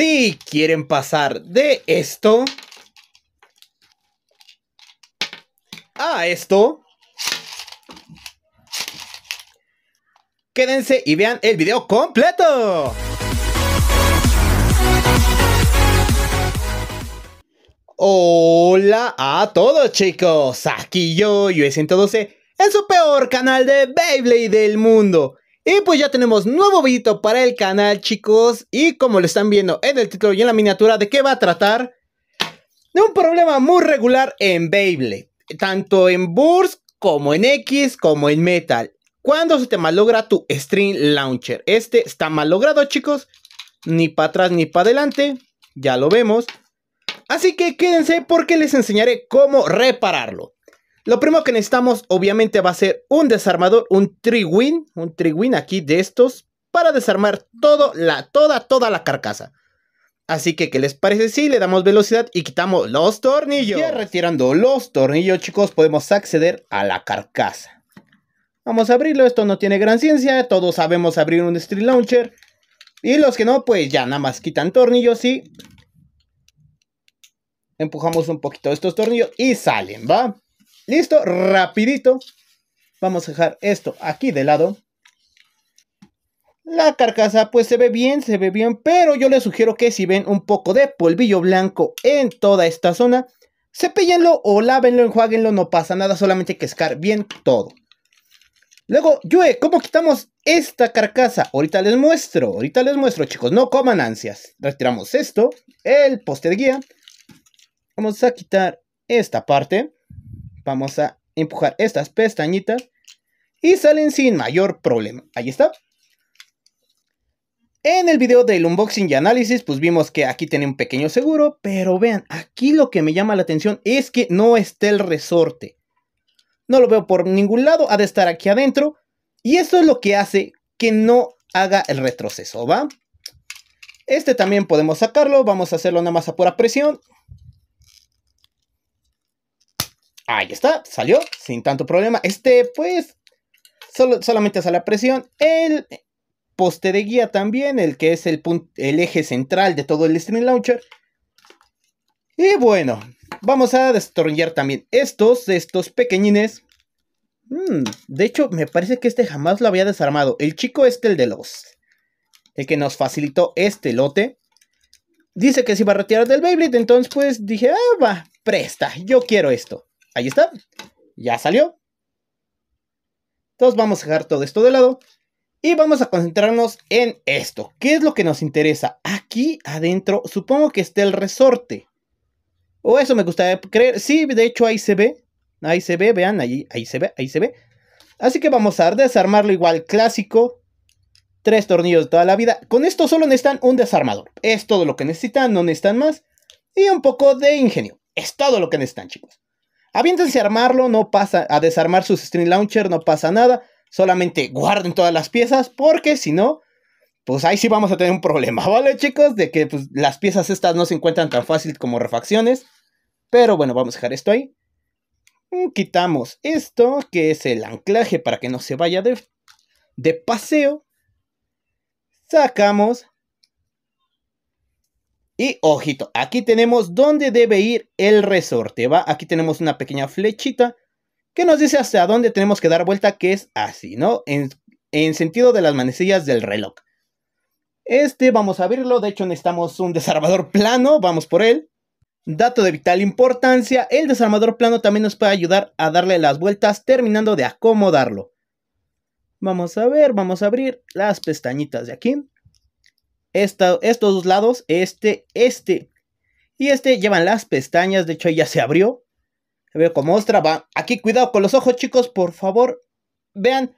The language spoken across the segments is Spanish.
Si quieren pasar de esto a esto, quédense y vean el video completo. Hola a todos chicos, aquí yo, US112, en su peor canal de Beyblade del mundo. Y pues ya tenemos nuevo videito para el canal, chicos. Y como lo están viendo en el título y en la miniatura, ¿de qué va a tratar? De un problema muy regular en Beyblade. Tanto en Burst, como en X, como en Metal. Cuando se te malogra tu String Launcher. Este está malogrado, chicos. Ni para atrás ni para adelante. Ya lo vemos. Así que quédense porque les enseñaré cómo repararlo. Lo primero que necesitamos obviamente va a ser un desarmador, un triwin, un triwin aquí de estos para desarmar la, toda, toda la carcasa. Así que, ¿qué les parece si le damos velocidad y quitamos los tornillos? Ya retirando los tornillos, chicos, podemos acceder a la carcasa. Vamos a abrirlo, esto no tiene gran ciencia, todos sabemos abrir un Street Launcher. Y los que no, pues ya nada más quitan tornillos y... Empujamos un poquito estos tornillos y salen, ¿va? Listo, rapidito. Vamos a dejar esto aquí de lado. La carcasa pues se ve bien, se ve bien, pero yo les sugiero que si ven un poco de polvillo blanco en toda esta zona, cepillenlo o lávenlo, enjuáguenlo, no pasa nada, solamente hay que escar bien todo. Luego, Yue, ¿cómo quitamos esta carcasa? Ahorita les muestro, ahorita les muestro, chicos, no coman ansias. Retiramos esto, el poste de guía. Vamos a quitar esta parte. Vamos a empujar estas pestañitas y salen sin mayor problema. Ahí está. En el video del unboxing y análisis, pues vimos que aquí tiene un pequeño seguro, pero vean, aquí lo que me llama la atención es que no está el resorte. No lo veo por ningún lado, ha de estar aquí adentro, y eso es lo que hace que no haga el retroceso, ¿va? Este también podemos sacarlo, vamos a hacerlo nada más a pura presión. Ahí está, salió sin tanto problema. Este, pues, solo, solamente hace la presión. El poste de guía también, el que es el, eje central de todo el Stream Launcher. Y bueno, vamos a destornillar también estos, estos pequeñines. Mm, de hecho, me parece que este jamás lo había desarmado. El chico este, el de los... El que nos facilitó este lote. Dice que se iba a retirar del Beyblade, entonces pues dije, ah, va, presta, yo quiero esto ahí está, ya salió. Entonces vamos a dejar todo esto de lado y vamos a concentrarnos en esto. ¿Qué es lo que nos interesa? Aquí adentro supongo que está el resorte. O eso me gustaría creer. Sí, de hecho ahí se ve. Ahí se ve, vean, ahí, ahí se ve, ahí se ve. Así que vamos a desarmarlo igual clásico. Tres tornillos de toda la vida. Con esto solo necesitan un desarmador. Es todo lo que necesitan, no necesitan más. Y un poco de ingenio. Es todo lo que necesitan, chicos bien a armarlo, no pasa, a desarmar sus Stream Launcher, no pasa nada. Solamente guarden todas las piezas, porque si no, pues ahí sí vamos a tener un problema, ¿vale, chicos? De que pues, las piezas estas no se encuentran tan fácil como refacciones. Pero bueno, vamos a dejar esto ahí. Mm, quitamos esto, que es el anclaje para que no se vaya de, de paseo. Sacamos y ojito, aquí tenemos dónde debe ir el resorte, ¿va? Aquí tenemos una pequeña flechita que nos dice hacia dónde tenemos que dar vuelta, que es así, ¿no? En, en sentido de las manecillas del reloj. Este vamos a abrirlo, de hecho necesitamos un desarmador plano, vamos por él. Dato de vital importancia, el desarmador plano también nos puede ayudar a darle las vueltas terminando de acomodarlo. Vamos a ver, vamos a abrir las pestañitas de aquí estos dos lados, este, este. Y este llevan las pestañas, de hecho ya se abrió. veo como ostra, va. Aquí cuidado con los ojos chicos, por favor. Vean,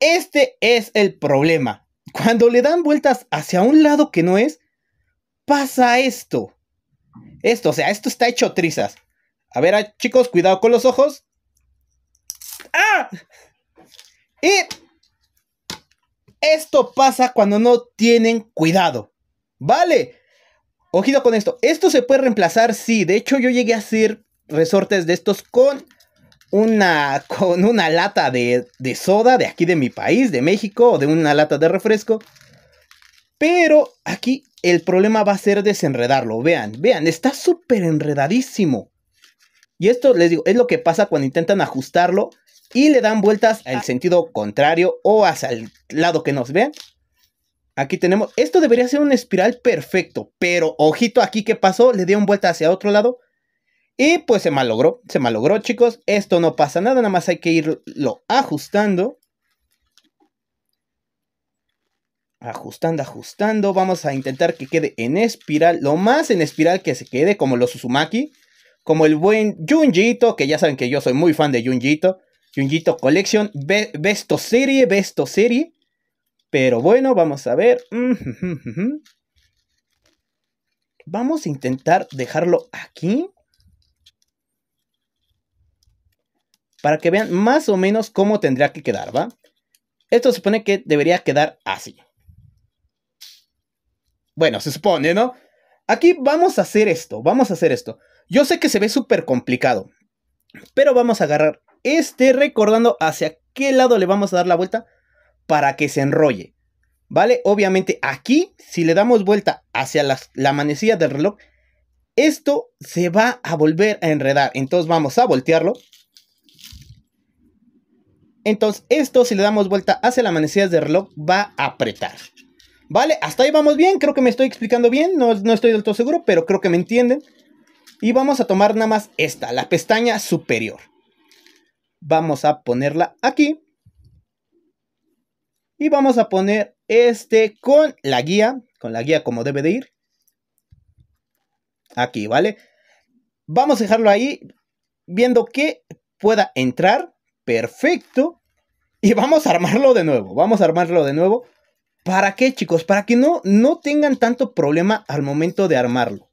este es el problema. Cuando le dan vueltas hacia un lado que no es, pasa esto. Esto, o sea, esto está hecho trizas. A ver, ah, chicos, cuidado con los ojos. ¡Ah! Y esto pasa cuando no tienen cuidado. ¿Vale? Ojito con esto. Esto se puede reemplazar, sí. De hecho, yo llegué a hacer resortes de estos con una, con una lata de, de soda de aquí de mi país, de México, o de una lata de refresco. Pero aquí el problema va a ser desenredarlo. Vean, vean, está súper enredadísimo. Y esto les digo, es lo que pasa cuando intentan ajustarlo y le dan vueltas al ah. sentido contrario o hacia el lado que nos ve. Aquí tenemos, esto debería ser una espiral perfecto, pero ojito aquí que pasó, le dieron vuelta hacia otro lado y pues se malogró, se malogró chicos, esto no pasa nada, nada más hay que irlo ajustando. Ajustando, ajustando, vamos a intentar que quede en espiral, lo más en espiral que se quede, como los Uzumaki, como el buen Junjito, que ya saben que yo soy muy fan de Junjito. Junjito Collection, Vesto Besto Serie, Besto Serie. Pero bueno, vamos a ver. Vamos a intentar dejarlo aquí. Para que vean más o menos cómo tendría que quedar, ¿va? Esto se supone que debería quedar así. Bueno, se supone, ¿no? Aquí vamos a hacer esto, vamos a hacer esto. Yo sé que se ve súper complicado, pero vamos a agarrar esté recordando hacia qué lado le vamos a dar la vuelta para que se enrolle. ¿Vale? Obviamente aquí, si le damos vuelta hacia la, manecilla del reloj, esto se va a volver a enredar. Entonces vamos a voltearlo. Entonces esto, si le damos vuelta hacia la manecilla del reloj, va a apretar. ¿Vale? Hasta ahí vamos bien. Creo que me estoy explicando bien. No, no estoy del todo seguro, pero creo que me entienden. Y vamos a tomar nada más esta, la pestaña superior vamos a ponerla aquí. Y vamos a poner este con la guía, con la guía como debe de ir. Aquí, ¿vale? Vamos a dejarlo ahí viendo que pueda entrar. Perfecto. Y vamos a armarlo de nuevo. Vamos a armarlo de nuevo. ¿Para qué, chicos? Para que no, no tengan tanto problema al momento de armarlo.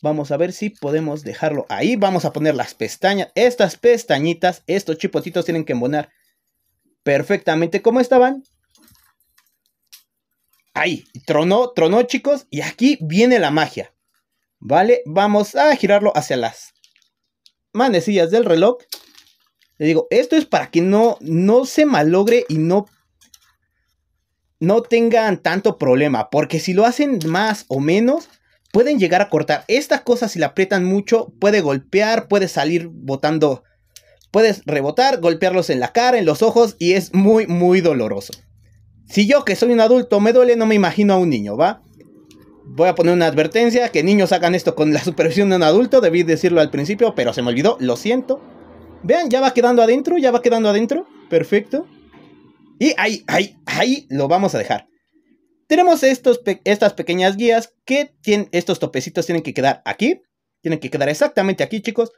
Vamos a ver si podemos dejarlo ahí. Vamos a poner las pestañas. Estas pestañitas, estos chipotitos tienen que embonar perfectamente como estaban. Ahí, tronó, tronó chicos. Y aquí viene la magia. Vale, vamos a girarlo hacia las manecillas del reloj. Le digo, esto es para que no, no se malogre y no, no tengan tanto problema. Porque si lo hacen más o menos, pueden llegar a cortar. Estas cosas, si la aprietan mucho, puede golpear, puede salir botando. Puedes rebotar, golpearlos en la cara, en los ojos, y es muy, muy doloroso. Si yo, que soy un adulto, me duele, no me imagino a un niño, ¿va? Voy a poner una advertencia, que niños hagan esto con la supervisión de un adulto, debí decirlo al principio, pero se me olvidó, lo siento. Vean, ya va quedando adentro, ya va quedando adentro, perfecto. Y ahí, ahí, ahí lo vamos a dejar. Tenemos estos estas pequeñas guías que tienen, estos topecitos tienen que quedar aquí. Tienen que quedar exactamente aquí, chicos.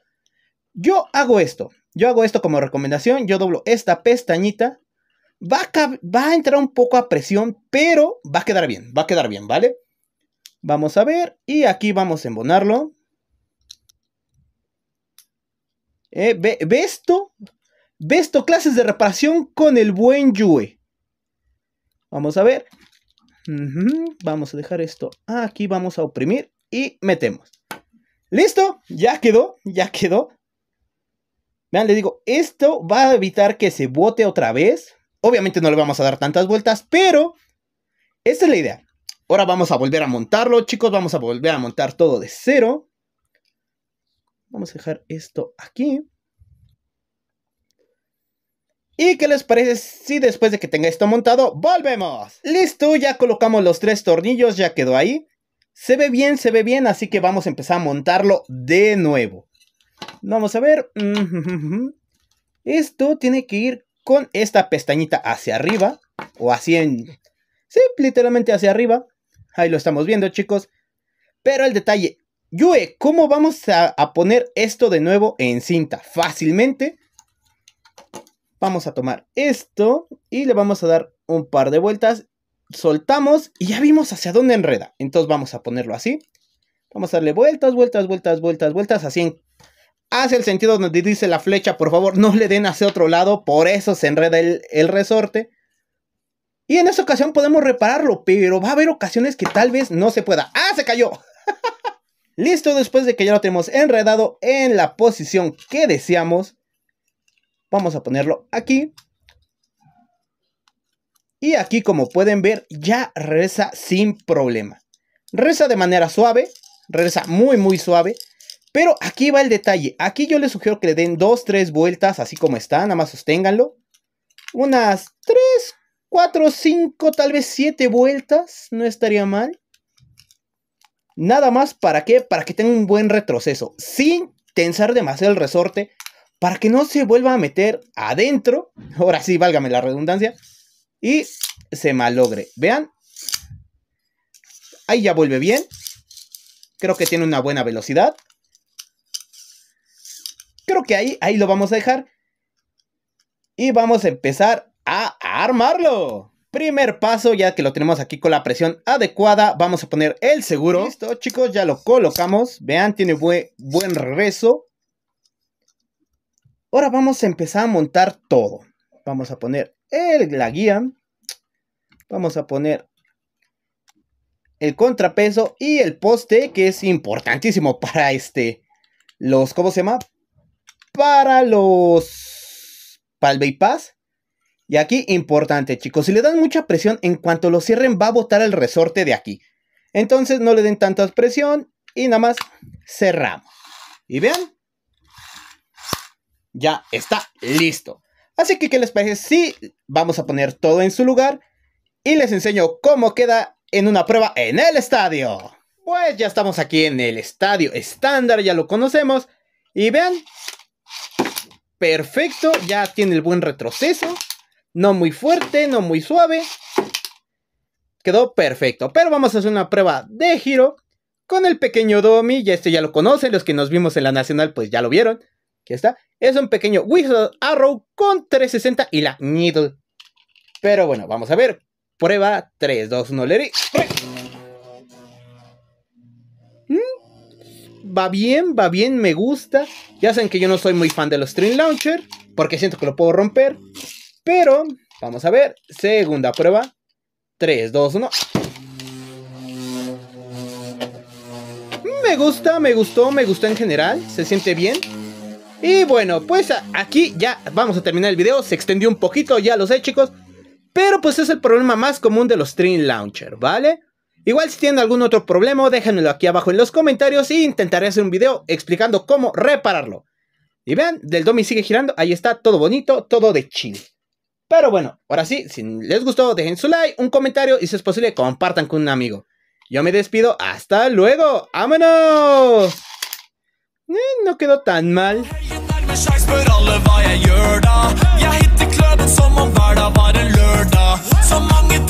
Yo hago esto. Yo hago esto como recomendación. Yo doblo esta pestañita. Va a, va a entrar un poco a presión, pero va a quedar bien. Va a quedar bien, ¿vale? Vamos a ver. Y aquí vamos a embonarlo. Eh, esto. Ve esto, clases de reparación con el buen Yue. Vamos a ver. Vamos a dejar esto aquí, vamos a oprimir y metemos. Listo, ya quedó, ya quedó. Vean, les digo, esto va a evitar que se bote otra vez. Obviamente no le vamos a dar tantas vueltas, pero esa es la idea. Ahora vamos a volver a montarlo, chicos. Vamos a volver a montar todo de cero. Vamos a dejar esto aquí. ¿Y qué les parece si después de que tenga esto montado, volvemos? Listo, ya colocamos los tres tornillos, ya quedó ahí. Se ve bien, se ve bien, así que vamos a empezar a montarlo de nuevo. Vamos a ver. Mm, esto tiene que ir con esta pestañita hacia arriba. O así en... Sí, literalmente hacia arriba. Ahí lo estamos viendo, chicos. Pero el detalle... Yue, ¿cómo vamos a, a poner esto de nuevo en cinta? Fácilmente Vamos a tomar esto y le vamos a dar un par de vueltas. Soltamos y ya vimos hacia dónde enreda. Entonces vamos a ponerlo así. Vamos a darle vueltas, vueltas, vueltas, vueltas, vueltas. Así en... el sentido donde dice la flecha. Por favor, no le den hacia otro lado. Por eso se enreda el, el resorte. Y en esta ocasión podemos repararlo, pero va a haber ocasiones que tal vez no se pueda. ¡Ah, se cayó! Listo, después de que ya lo tenemos enredado en la posición que deseamos, Vamos a ponerlo aquí. Y aquí como pueden ver ya reza sin problema. Reza de manera suave, reza muy muy suave. Pero aquí va el detalle. Aquí yo le sugiero que le den 2, 3 vueltas así como está. Nada más sosténganlo. Unas 3, 4, 5, tal vez 7 vueltas. No estaría mal. Nada más para Para que tenga un buen retroceso. Sin tensar demasiado el resorte para que no se vuelva a meter adentro, ahora sí, válgame la redundancia, y se malogre. Vean, ahí ya vuelve bien, creo que tiene una buena velocidad. Creo que ahí, ahí lo vamos a dejar. Y vamos a empezar a armarlo. Primer paso, ya que lo tenemos aquí con la presión adecuada, vamos a poner el seguro. Listo, chicos, ya lo colocamos. Vean, tiene buen, buen rezo. Ahora vamos a empezar a montar todo. Vamos a poner el, la guía. Vamos a poner el contrapeso y el poste, que es importantísimo para este, los, ¿cómo se llama? Para los, para y paz Y aquí, importante, chicos, si le dan mucha presión, en cuanto lo cierren va a botar el resorte de aquí. Entonces no le den tanta presión y nada más cerramos. Y vean, ya está listo. Así que, que les parece si sí, vamos a poner todo en su lugar y les enseño cómo queda en una prueba en el estadio? Pues ya estamos aquí en el estadio estándar, ya lo conocemos. Y vean, perfecto, ya tiene el buen retroceso. No muy fuerte, no muy suave. Quedó perfecto, pero vamos a hacer una prueba de giro con el pequeño Domi. Ya este ya lo conocen, los que nos vimos en la Nacional pues ya lo vieron. Aquí está es un pequeño Wizard Arrow con 360 y la Needle. Pero bueno, vamos a ver. Prueba 3, 2, 1, Lery. Va bien, va bien, me gusta. Ya saben que yo no soy muy fan de los Stream Launcher, porque siento que lo puedo romper. Pero, vamos a ver. Segunda prueba. 3, 2, 1. Me gusta, me gustó, me gustó en general. Se siente bien. Y bueno, pues aquí ya vamos a terminar el video. Se extendió un poquito, ya lo sé, chicos. Pero pues es el problema más común de los Stream Launcher, ¿vale? Igual si tienen algún otro problema, déjenmelo aquí abajo en los comentarios y e intentaré hacer un video explicando cómo repararlo. Y vean, del Domi sigue girando, ahí está, todo bonito, todo de chile. Pero bueno, ahora sí, si les gustó, dejen su like, un comentario y si es posible, compartan con un amigo. Yo me despido, hasta luego, ¡vámonos! Eh, no quedó tan mal. Sjans, jeg